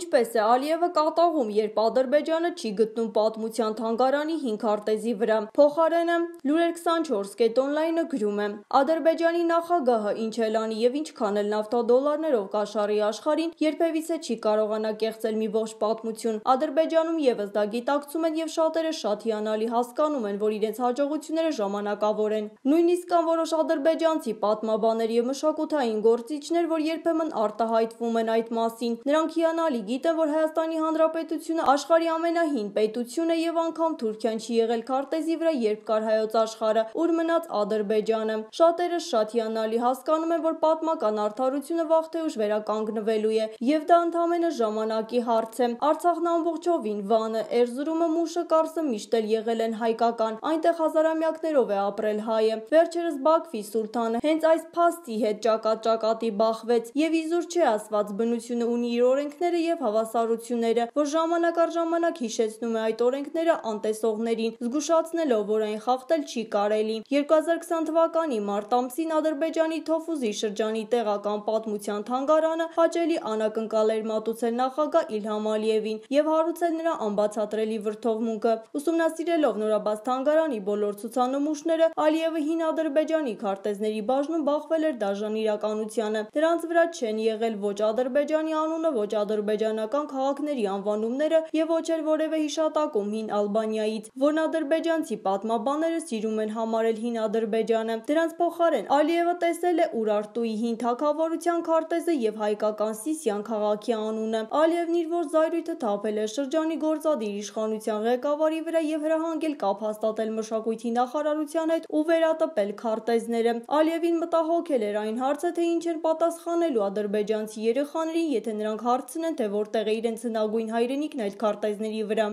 Ինչպես է Ալիևը կատաղում, երբ Ադրբեջանը չի գտնում պատմության թանգարանի 5 արտեզի վրա։ Փոխարենը Lure24.online-ը գրում է. Ադրբեջանի նախագահը ինչ էլ անի եւ ինչքան էլ նավթադոլարներով կաշառի աշխարհին, երբևիցե չի կարողանա կեղծել մի ողջ պատմություն։ Ադրբեջանում եւս դա գիտակցում են եւ շատերը շատ հիանալի հասկանում են, որ իրենց հաջողությունները ժամանակավոր են։ Նույնիսկ կան որոշ ադրբեջանցի պատմաբաներ եւ մշակութային գործիչներ, որ երբեմն արտահայտվում են այդ մասին։ Նրանք հիանալի գիտե, որ Հայաստանի Հանրապետությունը աշխարհի ամենահին պետությունն է եւ անգամ Թուրքիան չի եղել քարտեզի վրա, երբ կար հայոց աշխարհը, ուր մնաց Ադրբեջանը։ Շատերը շատ հիանալի հասկանում են, որ պատմական արդարությունը վաղ թե ուշ վերականգնվելու է եւ դա ընդամենը ժամանակի հարց է։ Արցախն ամբողջովին վանը, Էրզուրումը մուշը կարծը միշտ էլ եղել են հայկական, այնտեղ հազարամյակներով է ապրել հայը։ Վերջերս Բաքվի սուլթանը հենց այս փաստի հետ ճակատ-ճակատի բախվեց եւ իզուր չէ ասված բնությունը ունի իր օրենքները եւ եւ հավասարությունները, որ ժամանակ առ ժամանակ հիշեցնում է այդ օրենքները անտեսողներին, զգուշացնելով, որ այն խախտել չի կարելի։ 2020 թվականի մարտ ամսին Ադրբեջանի Թոֆուզի շրջանի տեղական պատմության թանգարանը հաճելի անակնկալ էր մատուցել նախագահ Իլհամ Ալիևին եւ հարուցել նրա անբացատրելի վրթովմունքը։ Ուսումնասիրելով նորաբաց թանգարանի բոլոր ցուցանմուշները, Ալիևը հին Ադրբեջանի քարտեզների բաժնում բախվել էր դաժան իրականությանը։ Դրանց վրա չեն եղել ոչ Ադրբեջանի անունը, ոչ Ադրբեջանի ադրբեջանական քաղաքների անվանումները եւ ոչ էլ որևէ հիշատակում հին Ալբանիայից, որն ադրբեջանցի պատմաբանները սիրում են համարել հին Ադրբեջանը։ Դրանց փոխարեն Ալիևը տեսել է Ուրարտուի հին թակավորության քարտեզը եւ հայկական Սիսիան քաղաքի անունը։ Ալիևն իր որ զայրույթը թափել է շրջանի գործադիր իշխանության ղեկավարի վրա եւ հրահանգել կապ հաստատել մշակույթի նախարարության հետ ու վերատպել քարտեզները։ Ալիևին մտահոգել էր այն հարցը, թե ինչ են պատասխանելու ադրբեջանցի երեխաներին, եթե նրանք հարցնեն, թե որտեղ է իրենց հնագույն հայրենիքն այդ քարտեզների վրա։